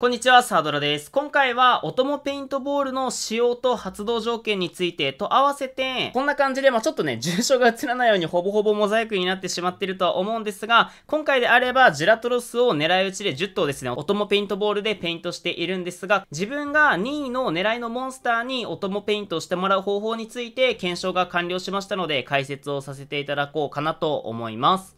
こんにちは、サードラです。今回は、オトモペイントボールの使用と発動条件についてと合わせて、こんな感じで、まあ、ちょっとね、重症が映らないようにほぼほぼモザイクになってしまってるとは思うんですが、今回であれば、ジラトロスを狙い撃ちで10頭ですね、オトモペイントボールでペイントしているんですが、自分が2位の狙いのモンスターにオトモペイントしてもらう方法について検証が完了しましたので、解説をさせていただこうかなと思います。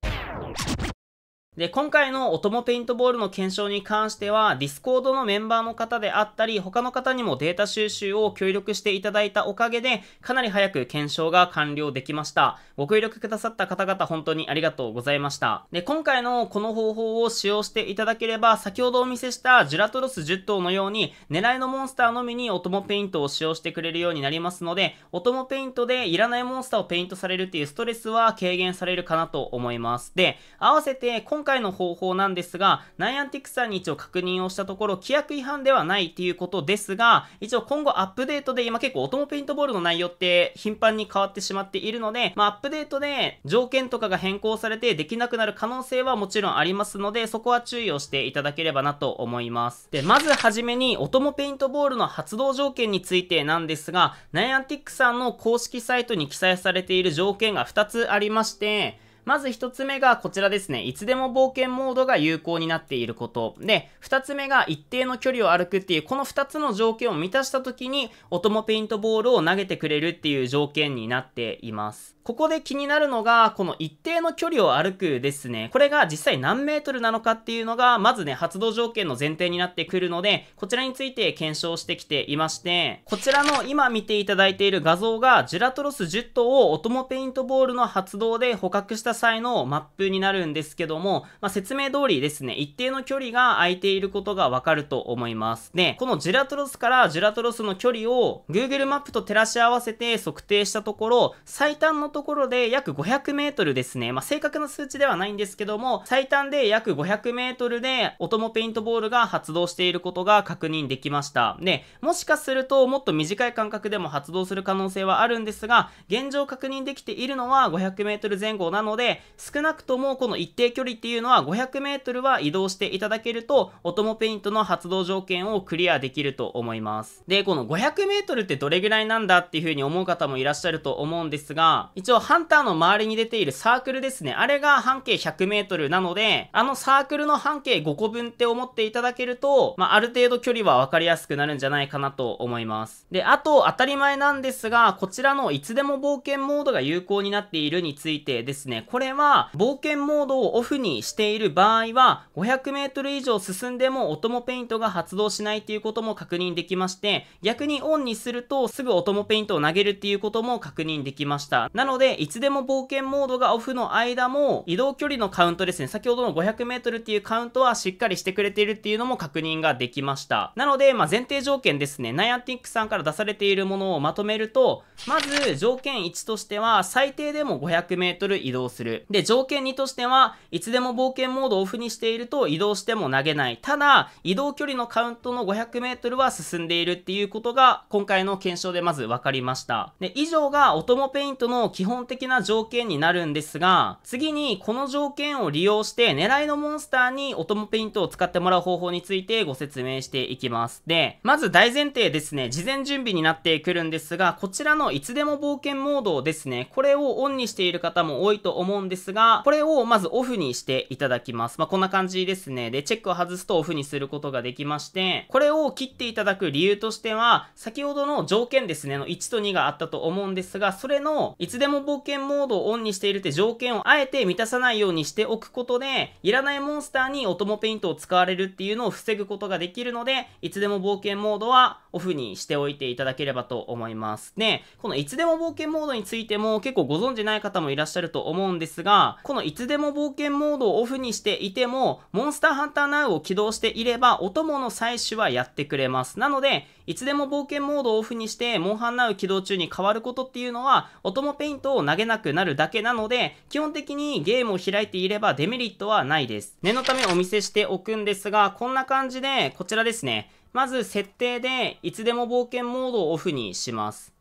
で、今回のお供ペイントボールの検証に関しては、ディスコードのメンバーの方であったり、他の方にもデータ収集を協力していただいたおかげで、かなり早く検証が完了できました。ご協力くださった方々本当にありがとうございました。で、今回のこの方法を使用していただければ、先ほどお見せしたジュラトロス10頭のように、狙いのモンスターのみにオトモペイントを使用してくれるようになりますので、オトモペイントでいらないモンスターをペイントされるっていうストレスは軽減されるかなと思います。で、合わせて今回回の方法なんですが、ナイアンティックさんに一応確認をしたところ、規約違反ではないっていうことですが、一応今後アップデートで今結構オトモペイントボールの内容って頻繁に変わってしまっているので、まあ、アップデートで条件とかが変更されてできなくなる可能性はもちろんありますので、そこは注意をしていただければなと思います。で、まずはじめに、オトモペイントボールの発動条件についてなんですが、ナイアンティックさんの公式サイトに記載されている条件が2つありまして、まず1つ目がこちらですね。いつでも冒険モードが有効になっていること。で、2つ目が一定の距離を歩くっていう、この2つの条件を満たした時に、オトモペイントボールを投げてくれるっていう条件になっています。ここで気になるのが、この一定の距離を歩くですね。これが実際何メートルなのかっていうのが、まずね、発動条件の前提になってくるので、こちらについて検証してきていまして、こちらの今見ていただいている画像が、ジュラトロス10頭をオトモペイントボールの発動で捕獲した際のマップになるんですけども、まあ、説明通りですね、一定の距離が空いていることがわかると思います。で、このジュラトロスからジュラトロスの距離を Google マップと照らし合わせて測定したところ、最短のところで約500メートルですね。まあ、正確な数値ではないんですけども、最短で約500メートルで、オトモペイントボールが発動していることが確認できました。で、もしかすると、もっと短い間隔でも発動する可能性はあるんですが、現状確認できているのは500メートル前後なので、少なくともこの一定距離っていうのは500メートルは移動していただけると、オトモペイントの発動条件をクリアできると思います。で、この500メートルってどれぐらいなんだっていう風に思う方もいらっしゃると思うんですが、一応ハンターの周りに出ているサークルですね。あれが半径100メートルなので、あのサークルの半径5個分って思っていただけると、まあ、ある程度距離は分かりやすくなるんじゃないかなと思います。で、あと、当たり前なんですが、こちらのいつでも冒険モードが有効になっているについてですね、これは、冒険モードをオフにしている場合は、500メートル以上進んでも、お供もペイントが発動しないっていうことも確認できまして、逆にオンにすると、すぐお供もペイントを投げるっていうことも確認できました。なのので、いつでも冒険モードがオフの間も、移動距離のカウントですね、先ほどの 500m っていうカウントはしっかりしてくれているっていうのも確認ができました。なので、まあ、前提条件ですね、ナイアンティックさんから出されているものをまとめると、まず、条件1としては、最低でも 500m 移動する。で、条件2としては、いつでも冒険モードをオフにしていると移動しても投げない。ただ、移動距離のカウントの 500m は進んでいるっていうことが、今回の検証でまず分かりました。で、以上が、オトモペイントの基本的な条件になるんですが、次にこの条件を利用して狙いのモンスターにオトモペイントを使ってもらう方法についてご説明していきます。で、まず大前提ですね、事前準備になってくるんですが、こちらのいつでも冒険モードですね、これをオンにしている方も多いと思うんですが、これをまずオフにしていただきます。まあ、こんな感じですね。で、チェックを外すとオフにすることができまして、これを切っていただく理由としては、先ほどの条件ですね、の1と2があったと思うんですが、それのいつでもも冒険モードをオンにしているって条件をあえて満たさないようにしておくことで、いらないモンスターにオトモペイントを使われるっていうのを防ぐことができるので、いつでも冒険モードはオフにしておいていただければと思います。で、このいつでも冒険モードについても結構ご存知ない方もいらっしゃると思うんですが、このいつでも冒険モードをオフにしていても、モンスターハンターナウを起動していれば、お供の採取はやってくれます。なので、いつでも冒険モードをオフにして、モンハンナウ起動中に変わることっていうのは、お供ペイントントを投げなくなるだけなので、基本的にゲームを開いていればデメリットはないです。念のためお見せしておくんですが、こんな感じで、こちらですね。まず設定で、いつでも冒険モードをオフにします。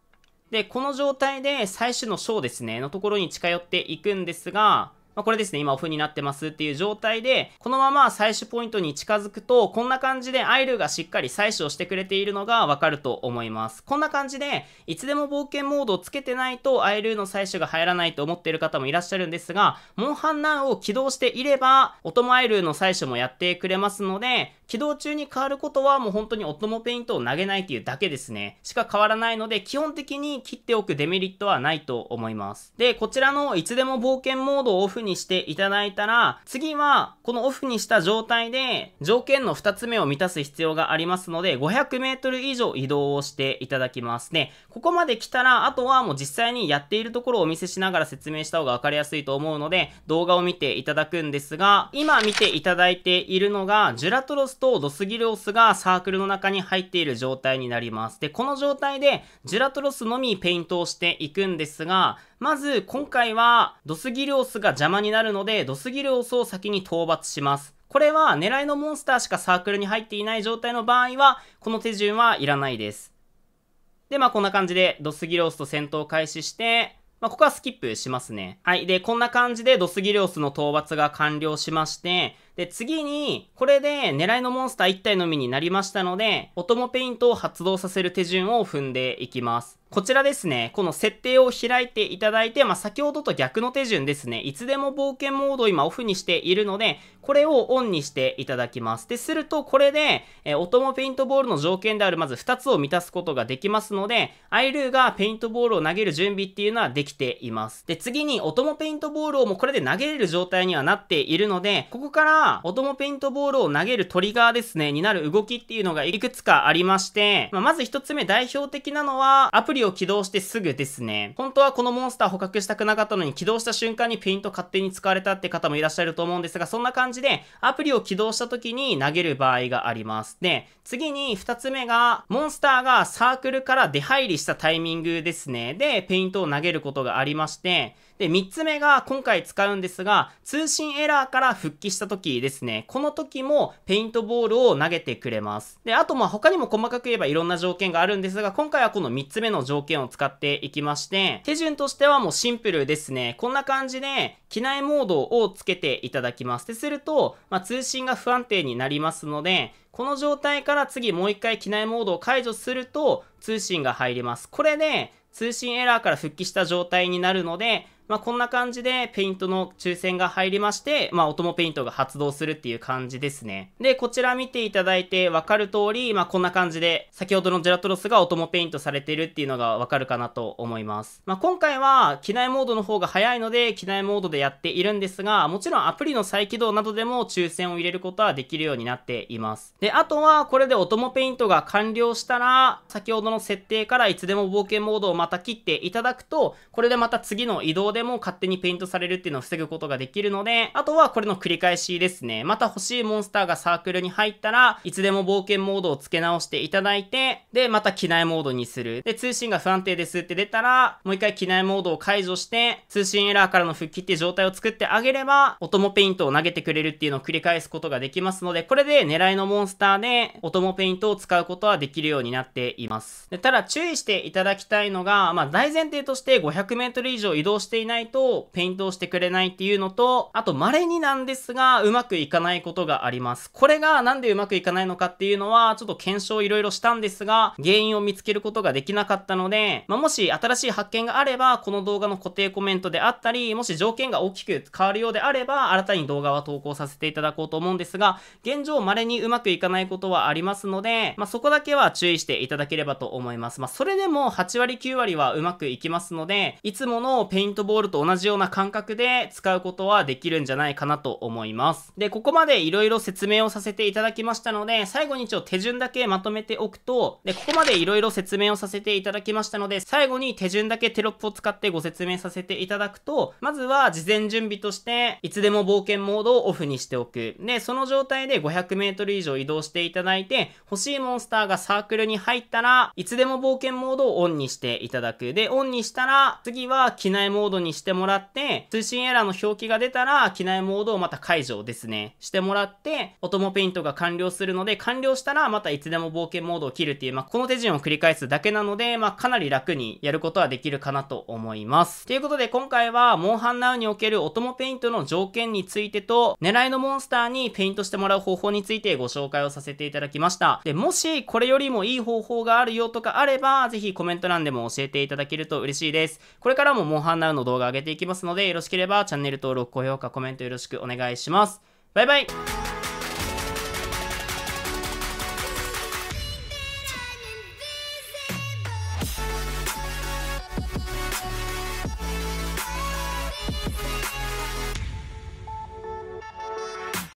で、この状態で最初の章ですね、のところに近寄っていくんですが、まあ、これですね、今オフになってますっていう状態で、このまま採取ポイントに近づくと、こんな感じでアイルがしっかり採取をしてくれているのがわかると思います。こんな感じで、いつでも冒険モードをつけてないとアイルの採取が入らないと思っている方もいらっしゃるんですが、モンハンナウを起動していれば、オトモアイルの採取もやってくれますので、起動中に変わることはもう本当にオトモペイントを投げないっていうだけですね。しか変わらないので、基本的に切っておくデメリットはないと思います。で、こちらのいつでも冒険モードをオフににしていただいたら、次は、このオフにした状態で、条件の2つ目を満たす必要がありますので、500メートル以上移動をしていただきます。で、ここまで来たら、あとはもう実際にやっているところをお見せしながら説明した方が分かりやすいと思うので、動画を見ていただくんですが、今見ていただいているのが、ジュラトロスとドスギルオスがサークルの中に入っている状態になります。で、この状態で、ジュラトロスのみペイントをしていくんですが、まず今回は、ドスギルオスが邪魔になるので、ドスギルオスを先に討伐します。これは狙いのモンスターしかサークルに入っていない状態の場合は、この手順はいらないです。で、まあこんな感じでドスギルオスと戦闘開始して、まあここはスキップしますね。はい。で、こんな感じでドスギルオスの討伐が完了しまして、で、次に、これで狙いのモンスター1体のみになりましたので、オトモペイントを発動させる手順を踏んでいきます。こちらですね、この設定を開いていただいて、まあ、先ほどと逆の手順ですね、いつでも冒険モードを今オフにしているので、これをオンにしていただきます。で、すると、これで、えオトモペイントボールの条件であるまず2つを満たすことができますので、アイルーがペイントボールを投げる準備っていうのはできています。で、次に、オトモペイントボールをもうこれで投げれる状態にはなっているので、ここから、子供ペイントボールを投げるトリガーですね、になる動きっていうのがいくつかありまして、まあ、まず一つ目代表的なのは、アプリを起動してすぐですね。本当はこのモンスター捕獲したくなかったのに、起動した瞬間にペイント勝手に使われたって方もいらっしゃると思うんですが、そんな感じで、アプリを起動した時に投げる場合があります。で、次に二つ目が、モンスターがサークルから出入りしたタイミングですね。で、ペイントを投げることがありまして、で、3つ目が今回使うんですが、通信エラーから復帰した時ですね。この時もペイントボールを投げてくれます。で、あとまあ他にも細かく言えばいろんな条件があるんですが、今回はこの3つ目の条件を使っていきまして、手順としてはもうシンプルですね。こんな感じで、機内モードをつけていただきます。ですると、まあ、通信が不安定になりますので、この状態から次もう一回機内モードを解除すると通信が入ります。これで、通信エラーから復帰した状態になるので、まあ、こんな感じでペイントの抽選が入りまして、まあ、オトモペイントが発動するっていう感じですね。で、こちら見ていただいてわかる通り、まあ、こんな感じで、先ほどのジェラトロスがオトモペイントされてるっていうのがわかるかなと思います。まあ、今回は、機内モードの方が早いので、機内モードでやっているんですが、もちろんアプリの再起動などでも抽選を入れることはできるようになっています。で、あとは、これでオトモペイントが完了したら、先ほどの設定からいつでも冒険モードをまた切っていただくと、これでまた次の移動ででも勝手にペイントされるっていうのを防ぐことができるので、あとはこれの繰り返しですね。また欲しいモンスターがサークルに入ったら、いつでも冒険モードを付け直していただいて、で、また機内モードにする。で、通信が不安定ですって出たら、もう一回機内モードを解除して、通信エラーからの復帰っていう状態を作ってあげれば、お供ペイントを投げてくれるっていうのを繰り返すことができますので、これで狙いのモンスターで、お供ペイントを使うことはできるようになっています。でただ注意していただきたいのが、まあ、大前提として500メートル以上移動していないないと、ペイントをしてくれないっていうのと、あと稀になんですが、うまくいかないことがあります。これがなんでうまくいかないのかっていうのは、ちょっと検証いろいろしたんですが、原因を見つけることができなかったので、まあ、もし新しい発見があれば、この動画の固定コメントであったり、もし条件が大きく変わるようであれば、新たに動画は投稿させていただこうと思うんですが、現状稀にうまくいかないことはありますので、まあ、そこだけは注意していただければと思います。まあ、それでも8割9割はうまくいきますので、いつものペイントボールボールと同じような感覚で使うことはできるんじゃないかなと思います。で、ここまで色々説明をさせていただきましたので、最後に一応手順だけまとめておくと、で、ここまで色々説明をさせていただきましたので、最後に手順だけテロップを使ってご説明させていただくと、まずは事前準備として、いつでも冒険モードをオフにしておく。で、その状態で500メートル以上移動していただいて、欲しいモンスターがサークルに入ったら、いつでも冒険モードをオンにしていただく。で、オンにしたら、次は機内モードにしてもらって、通信エラーの表記が出たら、機内モードをまた解除ですね、してもらって、オトモペイントが完了するので、完了したらまたいつでも冒険モードを切るっていう、まあ、この手順を繰り返すだけなので、まあ、かなり楽にやることはできるかなと思います。ということで、今回は、モンハンナウにおけるオトモペイントの条件についてと、狙いのモンスターにペイントしてもらう方法についてご紹介をさせていただきました。で、もし、これよりもいい方法があるよとかあれば、ぜひコメント欄でも教えていただけると嬉しいです。これからもモンハンナウの動画上げていきますので、よろしければチャンネル登録、高評価、コメントよろしくお願いします。バイバイ